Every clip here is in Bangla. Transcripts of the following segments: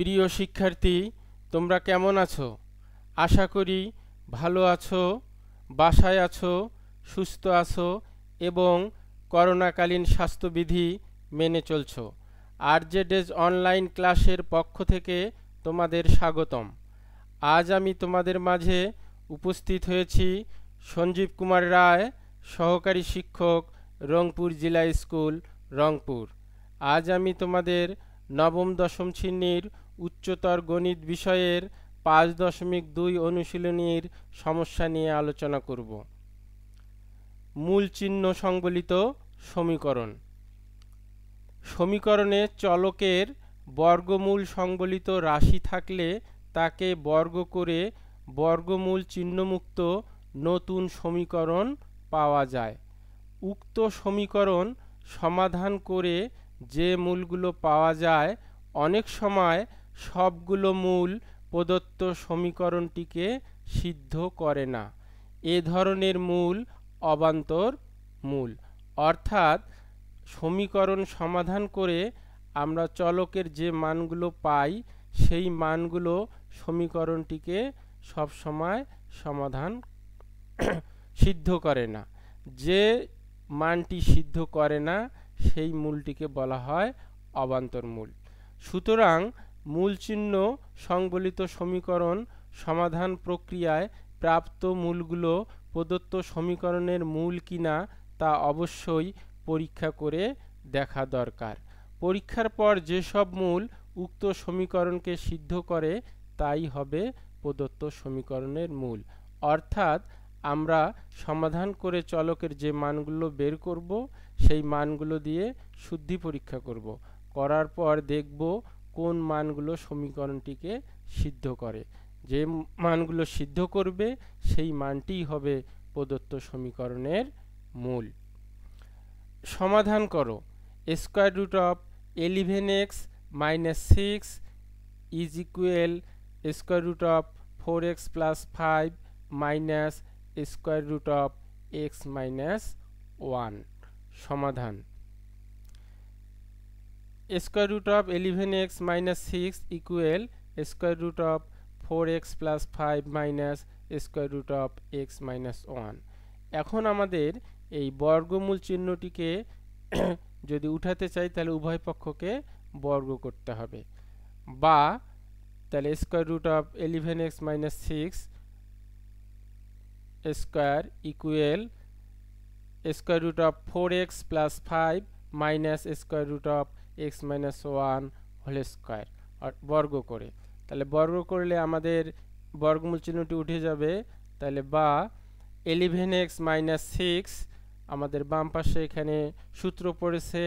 প্রিয় শিক্ষার্থী তোমরা কেমন আছো আশা করি ভালো আছো বাসায় আছো সুস্থ আছো এবং করোনাকালীন স্বাস্থ্যবিধি মেনে চলছ আর অনলাইন ক্লাসের পক্ষ থেকে তোমাদের স্বাগতম আজ আমি তোমাদের মাঝে উপস্থিত হয়েছি সঞ্জীব কুমার রায় সহকারী শিক্ষক রংপুর জেলা স্কুল রংপুর আজ আমি তোমাদের নবম দশম শ্রেণীর উচ্চতর গণিত বিষয়ের পাঁচ দশমিক দুই অনুশীলনীর সমস্যা নিয়ে আলোচনা করব মূল চিহ্ন সংবলিত সমীকরণ সমীকরণে চলকের বর্গমূল সংবলিত রাশি থাকলে তাকে বর্গ করে বর্গমূল চিহ্নমুক্ত নতুন সমীকরণ পাওয়া যায় উক্ত সমীকরণ সমাধান করে যে মূলগুলো পাওয়া যায় অনেক সময় সবগুলো মূল প্রদত্ত সমীকরণটিকে সিদ্ধ করে না এ ধরনের মূল অবান্তর মূল অর্থাৎ সমীকরণ সমাধান করে আমরা চলকের যে মানগুলো পাই সেই মানগুলো সমীকরণটিকে সবসময় সমাধান সিদ্ধ করে না যে মানটি সিদ্ধ করে না সেই মূলটিকে বলা হয় অবান্তর মূল সুতরাং মূলচিহ্ন সংবলিত সমীকরণ সমাধান প্রক্রিয়ায় প্রাপ্ত মূলগুলো প্রদত্ত সমীকরণের মূল কিনা তা অবশ্যই পরীক্ষা করে দেখা দরকার পরীক্ষার পর যেসব মূল উক্ত সমীকরণকে সিদ্ধ করে তাই হবে প্রদত্ত সমীকরণের মূল অর্থাৎ আমরা সমাধান করে চলকের যে মানগুলো বের করব সেই মানগুলো দিয়ে শুদ্ধি পরীক্ষা করব করার পর দেখব কোন মানগুলো সমীকরণটিকে সিদ্ধ করে যে মানগুলো সিদ্ধ করবে সেই মানটিই হবে প্রদত্ত সমীকরণের মূল সমাধান করো square root of eleven x minus six is equal square root of four x plus five minus square root of x minus one সমাধান square root of eleven x minus six equal square root of four x plus five minus square root of x minus one এখন আমাদের এই বর্গমূল চিহ্নটিকে যদি উঠাতে চাই তাহলে উভয় পক্ষকে বর্গ করতে হবে বা তাহলে square root of eleven x minus six square equal square root of four x plus five minus square root of x minus one whole square বর্গ করে তাহলে বর্গ করলে আমাদের বর্গমূল চিহ্নটি উঠে যাবে তাহলে বা এলিভেন এক্স মাইনাস সিক্স আমাদের বাম পাশে এখানে সূত্র পড়েছে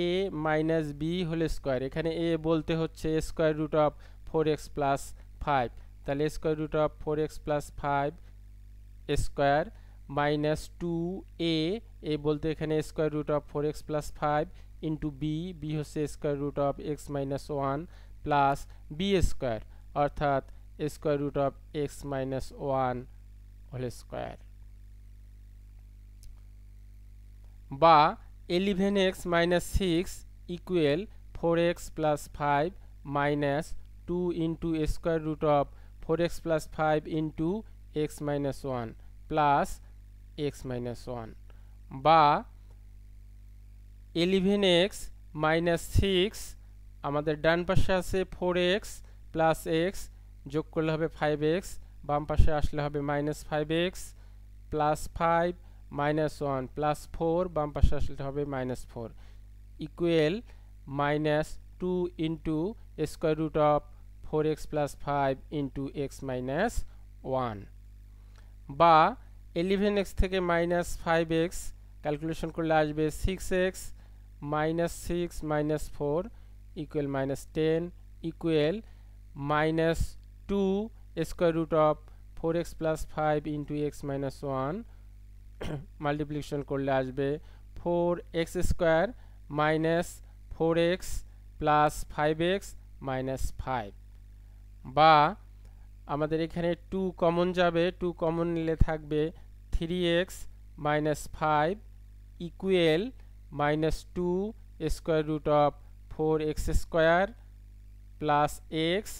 a minus b whole square এখানে এ বলতে হচ্ছে square root of four x plus five তাহলে square root of four x plus five square minus two a a বলতে এখানে square root of four x plus five into b b হচ্ছে square root of x minus one plus b square অর্থাৎ square root of x minus one whole square বা eleven x minus six equal four x plus five minus two into square root of four x plus five into x minus one plus x minus one বা এলিভেন এক্স মাইনাস সিক্স আমাদের ডান পাশে আছে ফোর এক্স প্লাস এক্স যোগ করলে হবে ফাইভ এক্স বাম পাশে আসলে হবে minus five x plus five minus one plus four বাম পাশে আসলে হবে minus four equal minus two into square root of four x plus five into x minus one বা এলিভেন এক্স থেকে মাইনাস ফাইভ এক্স ক্যালকুলেশন করলে আসবে six x minus six minus four equal minus ten equal minus two square root of four x plus five into x minus one multiplication করলে আসবে four x square minus four x plus five x minus five বা আমাদের এখানে টু কমন যাবে টু কমন নিলে থাকবে three x minus five equal minus minus 2 square root of 4x square plus x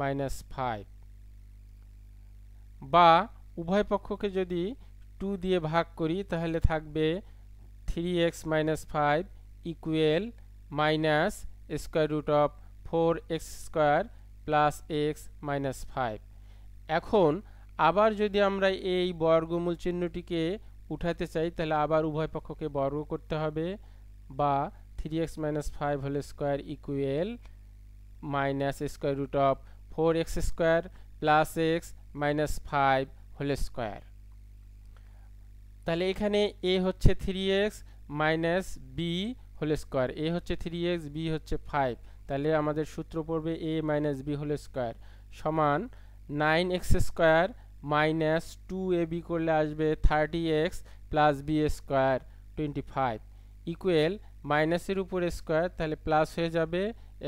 minus five বা উভয় পক্ষকে যদি টু দিয়ে ভাগ করি তাহলে থাকবে three x minus five equal minus square root of four x square plus x minus five এখন আবার যদি আমরা এই বর্গমূল চিহ্নটিকে উঠাতে চাই তাহলে আবার উভয় পক্ষকে বর্গ করতে হবে বা three x minus five whole square equal minus square root of four x square plus x minus five whole square তাহলে এখানে এ হচ্ছে three x minus b whole square a হচ্ছে থ্রি এক্স বি হচ্ছে ফাইভ তাহলে আমাদের সূত্র পড়বে a minus b whole square সমান nine x square minus two a b করলে আসবে thirty x plus b square twenty five equal মাইনাসের উপরে স্কোয়ার তাহলে প্লাস হয়ে যাবে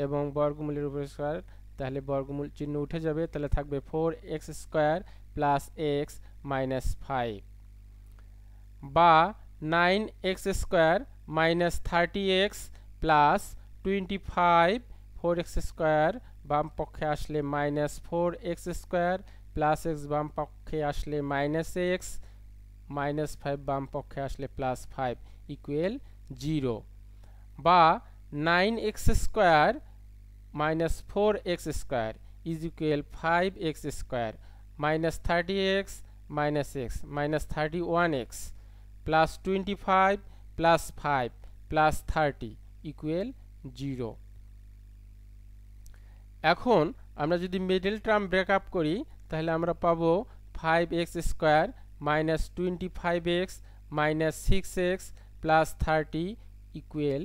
এবং বর্গমূলের উপরে স্কোয়ার তাহলে বর্গমূল চিহ্ন উঠে যাবে তাহলে থাকবে four x square plus x minus five বা nine x square minus thirty x plus twenty five four x square বাম পক্ষে আসলে minus four x square plus x বাম পক্ষে আসলে মাইনাস এক্স মাইনাস ফাইভ বাম পক্ষে আসলে প্লাস ফাইভ ইকুয়েল জিরো বা nine x square minus four x square is equal five x square minus thirty x minus x minus thirty one x plus twenty five plus five plus thirty equal zero এখন আমরা যদি মিডল টার্ম ব্রেক আপ করি তাহলে আমরা পাবো five x square minus twenty five x minus six x plus thirty equal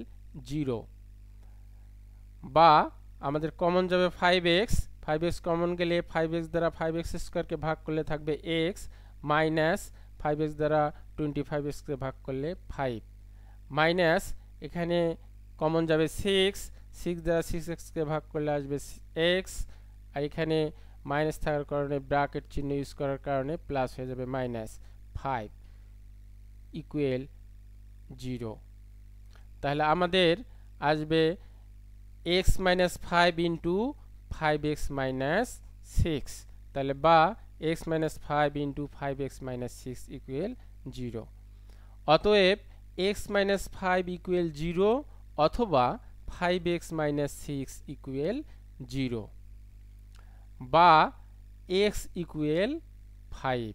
zero বা আমাদের কমন যাবে five x five x common গেলে ফাইভ এক্স দ্বারা ফাইভ এক্স স্কোয়ারকে ভাগ করলে থাকবে এক্স মাইনাস ফাইভ এক্স দ্বারা টোয়েন্টি ফাইভ এক্সকে ভাগ করলে ফাইভ মাইনাস এখানে কমন যাবে সিক্স সিক্স দ্বারা সিক্স এক্সকে ভাগ করলে আসবে এক্স আর এখানে মাইনাস থাকার কারণে ব্রাকেট চিহ্ন ইউজ করার কারণে প্লাস হয়ে যাবে মাইনাস ফাইভ ইকুয়েল জিরো তাহলে আমাদের আসবে x minus five into five x minus six তাহলে বা x minus five into five x minus six equal zero অতএব x minus five equal zero অথবা five x minus six equal zero বা এক্স ইকুয়েল ফাইভ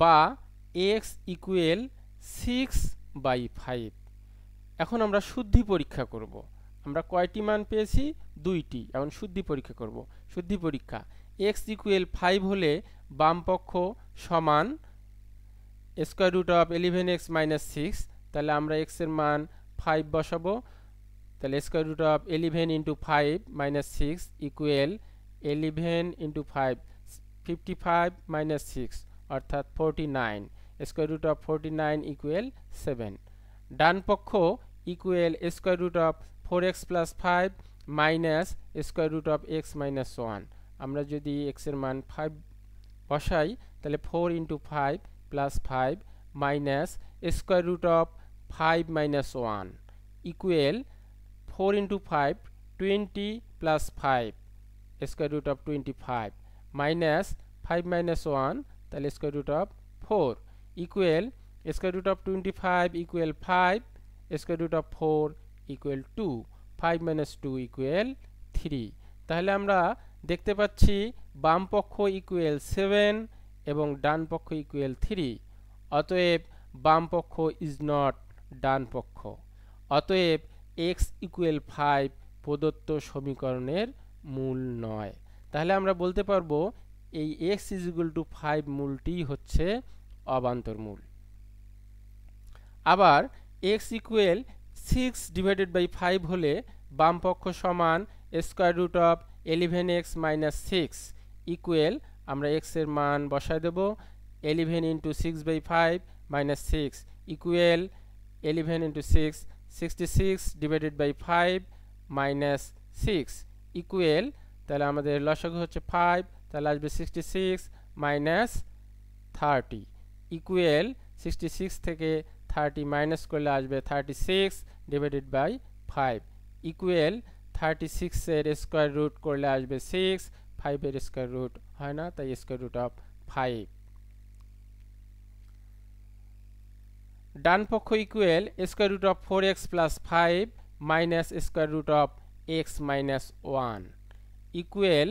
বা x equal six by five এখন আমরা শুদ্ধি পরীক্ষা করব আমরা কয়টি মান পেয়েছি দুইটি এখন শুদ্ধি পরীক্ষা করব শুদ্ধি পরীক্ষা এক্স ইকুয়েল ফাইভ হলে বামপক্ষ সমান square root of eleven x minus six তাহলে আমরা এক্সের মান ফাইভ বসাবো তাহলে square root of eleven into five minus six equal eleven into five fifty five minus six অর্থাৎ forty nine square root of forty nine equal seven ডান পক্ষ equal square root of four x plus five minus square root of x minus one আমরা যদি এক্সের মান ফাইভ বসাই তাহলে four into five plus five minus square root of five minus one equal 4 into 5 20 plus 5 square root of 25 minus 5 minus 1 তাহলে square root of 4 equal square root of 25 equal 5 square root of 4 equal 2 5 minus 2 equal 3 তাহলে আমরা দেখতে পাচ্ছি বাম পক্ষ ইকুয়েল 7 এবং ডান পক্ষ ইকুয়েল 3 অতএব বাম পক্ষ ইজ নট ডান পক্ষ অতএব এক্স ইকুয়েল ফাইভ প্রদত্ত সমীকরণের মূল নয় তাহলে আমরা বলতে পারবো এই এক্স ইজ টু ফাইভ মূলটি হচ্ছে অবান্তর মূল আবার x equal six divided by five হলে বামপক্ষ সমান square root of eleven x minus six equal আমরা এক্সের মান বসায় দেব eleven into six by five minus six equal eleven into six 66 divided by 5 minus 6 equal তাহলে আমাদের লসাগু হচ্ছে 5 তাহলে আসবে 66 মাইনাস 30 equal 66 থেকে 30 মাইনাস করলে আসবে 36 ডিভাইডেড বাই 5 ইকুয়েল 36 এর স্কয়ার রুট করলে আসবে 6 5 এর স্কয়ার রুট হয় না তাই স্কয়ার রুট অফ 5 ডান পক্ষ equal square root of four x plus five minus square root of x minus one equal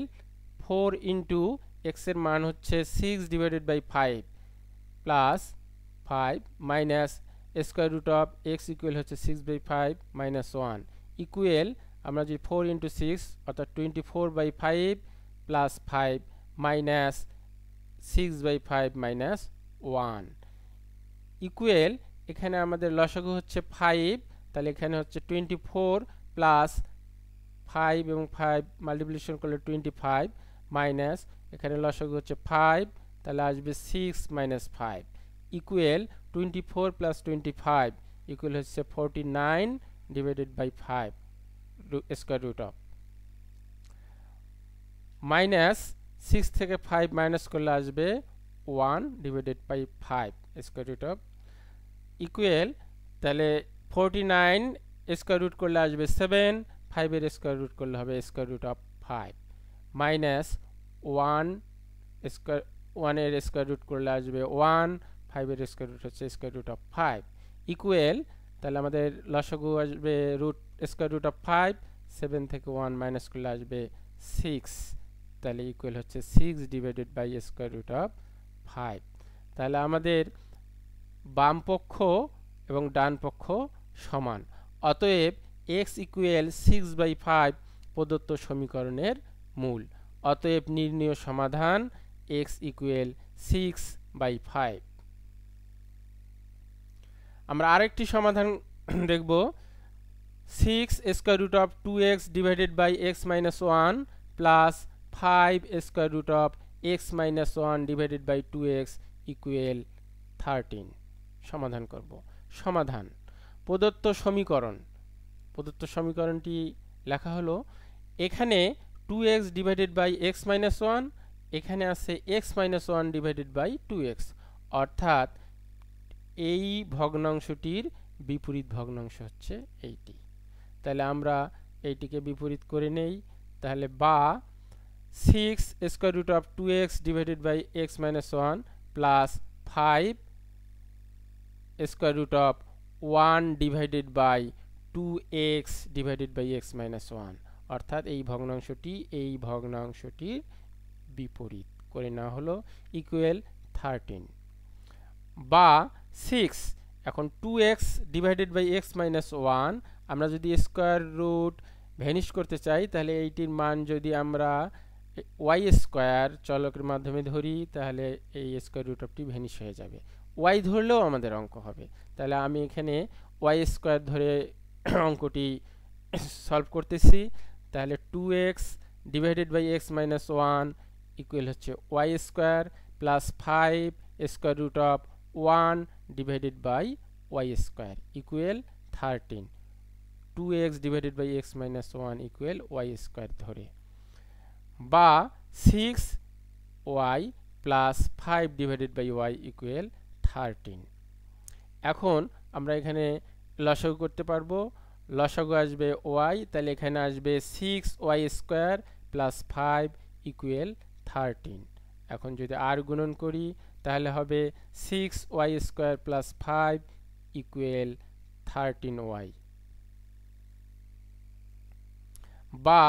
four into এক্সের মান হচ্ছে six divided by five plus five minus square root of x equal হচ্ছে six by five minus one equal আমরা যদি ফোর ইন্টু সিক্স অর্থাৎ twenty four by five plus five minus six by five minus one equal এখানে আমাদের লসাগু হচ্ছে ফাইভ তাহলে এখানে হচ্ছে টোয়েন্টি ফোর প্লাস ফাইভ এবং ফাইভ মাল্টিপ্লিকেশন করলে টোয়েন্টি ফাইভ মাইনাস এখানে লসাগু হচ্ছে ফাইভ তাহলে আসবে six minus five equal twenty four plus twenty five equal হচ্ছে forty nine divided by five square root of minus six থেকে ফাইভ মাইনাস করলে আসবে one divided by five square root of equal তাহলে ফোরটি নাইন স্কোয়ার রুট করলে আসবে সেভেন ফাইভের স্কোয়ার রুট করলে হবে square root of five minus one square ওয়ানের স্কোয়ার রুট করলে আসবে ওয়ান ফাইভের স্কোয়ার রুট হচ্ছে square root of five equal তাহলে আমাদের লসগু আসবে root square root of five seven থেকে ওয়ান মাইনাস করলে আসবে সিক্স তাহলে ইকুয়াল হচ্ছে six divided by square root of five তাহলে আমাদের বাম পক্ষ এবং ডান পক্ষ সমান অতএব x equal six by five প্রদত্ত সমীকরণের মূল অতএব নির্ণীয় সমাধান x equal six by five আমরা আরেকটি সমাধান দেখব six square root of two x divided by x minus one plus five square root of x minus one divided by two x equal thirteen সমাধান করব সমাধান প্রদত্ত সমীকরণ প্রদত্ত সমীকরণটি লেখা হলো এখানে two x divided by x minus one এখানে আছে x minus one divided by two x অর্থাৎ এই ভগ্নাংশটির বিপরীত ভগ্নাংশ হচ্ছে এইটি তাহলে আমরা এইটিকে বিপরীত করে নেই তাহলে বা six square root of two x divided by x minus one plus five square root of one divided by two x divided by x minus one অর্থাৎ এই ভগ্নাংশটি এই ভগ্নাংশটির বিপরীত করে না হলো ইকুয়াল থার্টিন বা সিক্স এখন two x divided by x minus one আমরা যদি স্কোয়ার রুট ভ্যানিশ করতে চাই তাহলে এইটির মান যদি আমরা ওয়াই স্কোয়ার চলকের মাধ্যমে ধরি তাহলে এই স্কোয়ার রুট অফটি ভ্যানিশ হয়ে যাবে ওয়াই ধরলেও আমাদের অঙ্ক হবে তাহলে আমি এখানে ওয়াই স্কোয়ার ধরে অঙ্কটি সলভ করতেছি তাহলে two x divided by x minus one equal হচ্ছে y square plus five square root of one divided by y square equal thirteen two x divided by x minus one equal y square ধরে বা six y plus five divided by y equal thirteen এখন আমরা এখানে লসাগু করতে পারবো লসাগু আসবে ওয়াই তাহলে এখানে আসবে six y square plus five equal thirteen এখন যদি আর গুণন করি তাহলে হবে six y square plus five equal thirteen y বা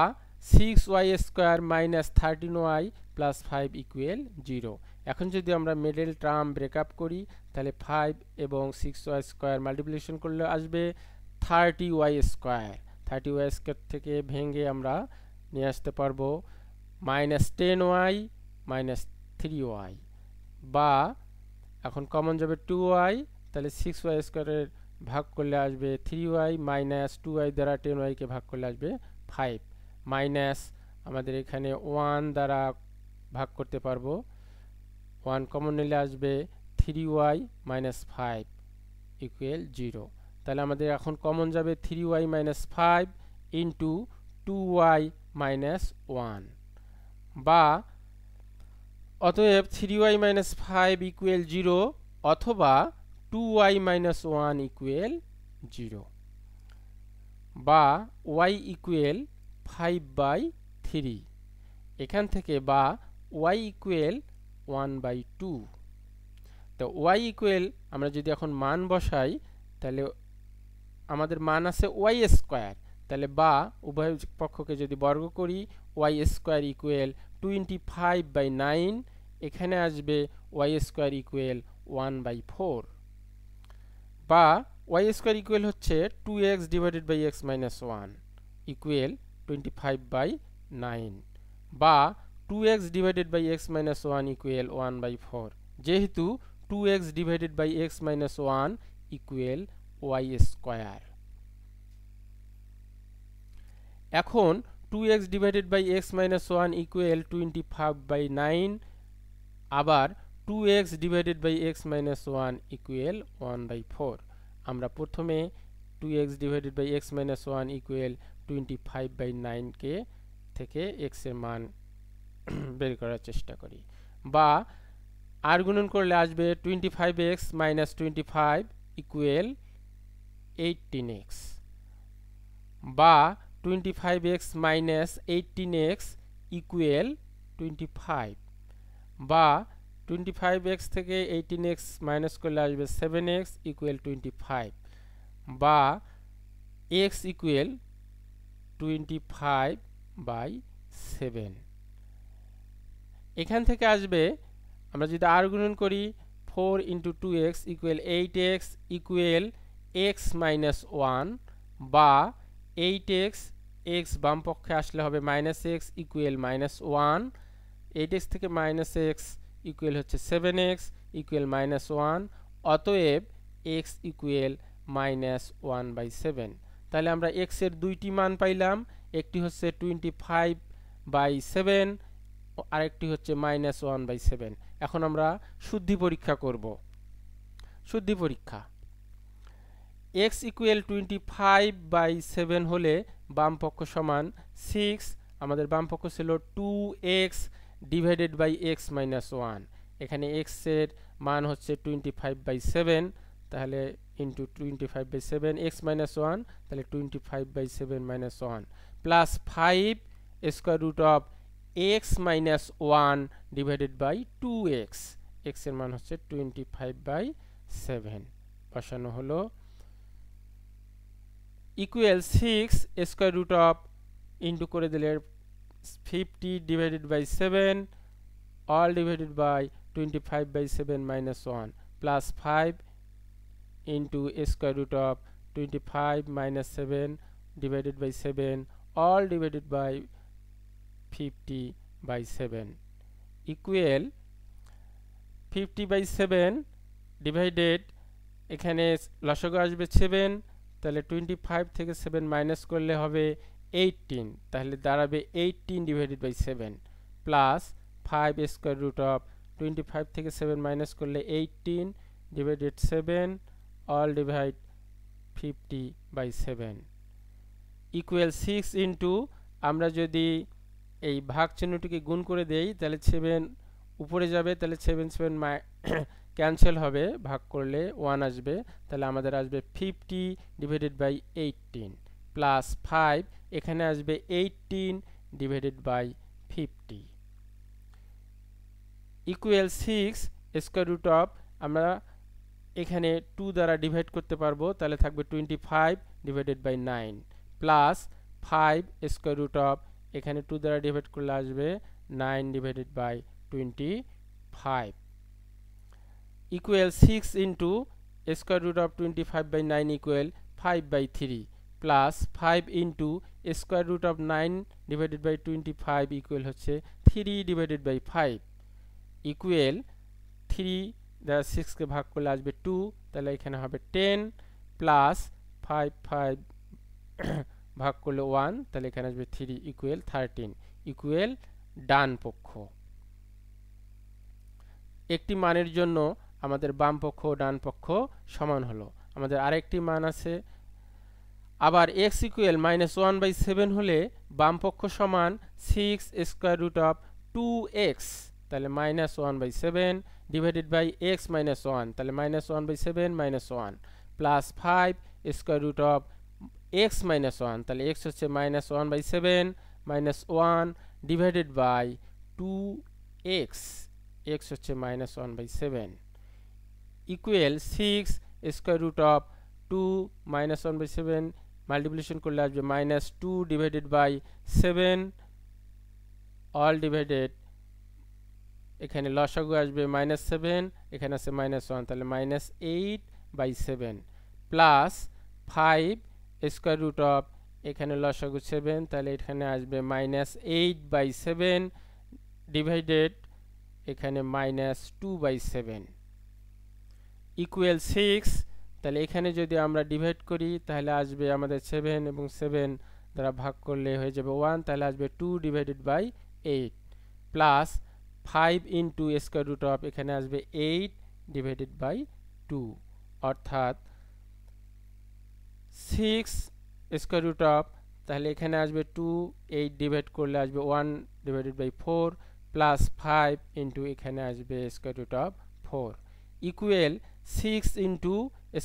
six y square minus thirteen y plus five equal zero এখন যদি আমরা মিডল টার্ম আপ করি তাহলে ফাইভ এবং সিক্স ওয়াই স্কোয়ার মাল্টিপ্লিকেশন করলে আসবে thirty y square thirty y square থেকে ভেঙে আমরা নিয়ে আসতে পারবো minus ten y minus three y বা এখন কমন যাবে টু ওয়াই তাহলে সিক্স ওয়াই স্কোয়ারের ভাগ করলে আসবে three y minus two y দ্বারা টেন ওয়াইকে ভাগ করলে আসবে ফাইভ মাইনাস আমাদের এখানে ওয়ান দ্বারা ভাগ করতে পারবো ওয়ান কমন নিলে আসবে three y minus five equal zero তাহলে আমাদের এখন কমন যাবে three y minus five into two y minus one বা অতএব three y minus five equal zero অথবা two y minus one equal zero বা y equal five by three এখান থেকে বা y equal one by two তো ওয়াই ইকুয়েল আমরা যদি এখন মান বসাই তাহলে আমাদের মান আছে ওয়াই স্কোয়ার তাহলে বা উভয় পক্ষকে যদি বর্গ করি y square equal twenty five by nine এখানে আসবে y square equal one by four বা ওয়াই স্কোয়ার ইকুয়েল হচ্ছে two x divided by x minus one equal twenty five by nine বা two x divided by x minus one equal one by four যেহেতু two x divided by x minus one equal y square এখন two x divided by x minus one equal twenty five by nine আবার two x divided by x minus one equal one by four আমরা প্রথমে two x divided by x minus one equal twenty five by নাইনকে থেকে এক্সের মান বের করার চেষ্টা করি বা আর গুণন করলে আসবে twenty five x minus twenty five equal eighteen x বা twenty five x minus eighteen x equal twenty five বা টোয়েন্টি ফাইভ এক্স থেকে এইটিন এক্স মাইনাস করলে আসবে seven x equal twenty five বা x equal twenty five by seven এখান থেকে আসবে আমরা যদি আর গুণন করি four into two x equal eight x equal x minus one বা এইট এক্স এক্স বামপক্ষে আসলে হবে minus x equal minus one eight x থেকে মাইনাস এক্স ইকুয়েল হচ্ছে seven x equal minus one অতএব x equal minus one by seven তাহলে আমরা এক্সের দুইটি মান পাইলাম একটি হচ্ছে টোয়েন্টি ফাইভ বাই সেভেন আরেকটি হচ্ছে মাইনাস ওয়ান বাই সেভেন এখন আমরা শুদ্ধি পরীক্ষা করব শুদ্ধি পরীক্ষা x equal twenty five by seven হলে বামপক্ষ সমান সিক্স আমাদের বামপক্ষ ছিল two x divided by x minus one এখানে এক্সের মান হচ্ছে টোয়েন্টি ফাইভ বাই সেভেন তাহলে into twenty five by seven x minus one তাহলে twenty five by seven minus one plus five square root of x minus one divided by two x এক্সের মান হচ্ছে টোয়েন্টি ফাইভ বাই সেভেন বসানো হলো equal six square root of into করে দিলে fifty divided by seven all divided by twenty five by seven minus one plus five into square root of twenty five minus seven divided by seven all divided by 50 by 7 equal 50 by 7 divided এখানে লসগু আসবে 7 তাহলে 25 থেকে 7 মাইনাস করলে হবে 18 তাহলে দাঁড়াবে 18 divided by 7 plus 5 square root of 25 থেকে 7 মাইনাস করলে 18 divided 7 all divide 50 by 7 equal 6 into আমরা যদি এই ভাগ চিহ্নটিকে গুণ করে দেই তাহলে সেভেন উপরে যাবে তাহলে সেভেন সেভেন মাই ক্যান্সেল হবে ভাগ করলে ওয়ান আসবে তাহলে আমাদের আসবে fifty divided by eighteen plus five এখানে আসবে eighteen divided by fifty equal six square root of আমরা এখানে টু দ্বারা ডিভাইড করতে পারবো তাহলে থাকবে twenty five divided by nine plus five square root of এখানে টু দ্বারা ডিভাইড করলে আসবে nine divided by twenty five equal six into square root of twenty five by nine equal five by three plus five into square root of nine divided by twenty five equal হচ্ছে three divided by five equal three দ্বারা সিক্সকে ভাগ করলে আসবে টু তাহলে এখানে হবে টেন প্লাস ফাইভ ফাইভ ভাগ করলে ওয়ান তাহলে এখানে আসবে থ্রি ইকুয়েল থার্টিন ইকুয়েল ডান পক্ষ একটি মানের জন্য আমাদের বাম পক্ষ ডান পক্ষ সমান হলো আমাদের আরেকটি মান আছে আবার x equal minus one by seven হলে বাম পক্ষ সমান six square root of two x তাহলে minus one by seven divided by x minus one তাহলে minus one by seven minus one plus five square root of x - 1 তাহলে x - 1 / 7 - 1 / 2x x - 1 / 7 = 6 ^ 2 √ 2 - 1 / 7 মাল্টিপ্লিকেশন করলে আজবে -2 / 7 অল ডিভাইডেড এখানে লসাগু আসবে -7 এখানে আছে -1 তাহলে -8 / 7 + 5 স্কোয়ার রুট অফ এখানে লসাগু সেভেন তাহলে এখানে আসবে minus eight by seven divided এখানে minus two by seven equal six তাহলে এখানে যদি আমরা ডিভাইড করি তাহলে আসবে আমাদের সেভেন এবং সেভেন দ্বারা ভাগ করলে হয়ে যাবে ওয়ান তাহলে আসবে two divided by eight plus five into square root of এখানে আসবে এইট ডিভাইডেড বাই টু অর্থাৎ सिक्स स्कोर रूट अफ तेलने आसें टू एट डिवाइड कर लेन divided by plus five into एखे आसें root of four equal six into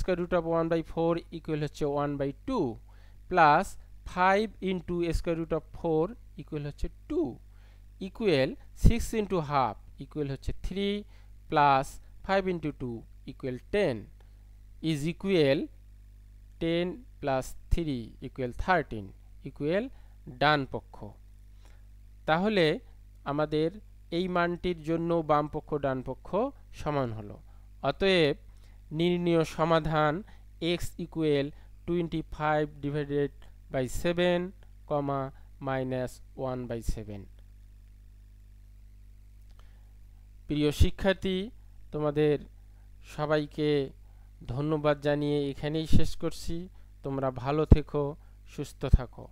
square root of one by equal हे one by plus five into square root of four equal हे two equal six into half equal hey three plus five into two equal ten is equal ten plus three equal thirteen equal ডান পক্ষ তাহলে আমাদের এই মানটির জন্য বাম পক্ষ ডান পক্ষ সমান হল অতএব নির্ণীয় সমাধান x equal twenty five divided by seven comma minus one by seven প্রিয় শিক্ষার্থী তোমাদের সবাইকে ধন্যবাদ জানিয়ে এখানেই শেষ করছি তোমরা ভালো থেকো সুস্থ থাকো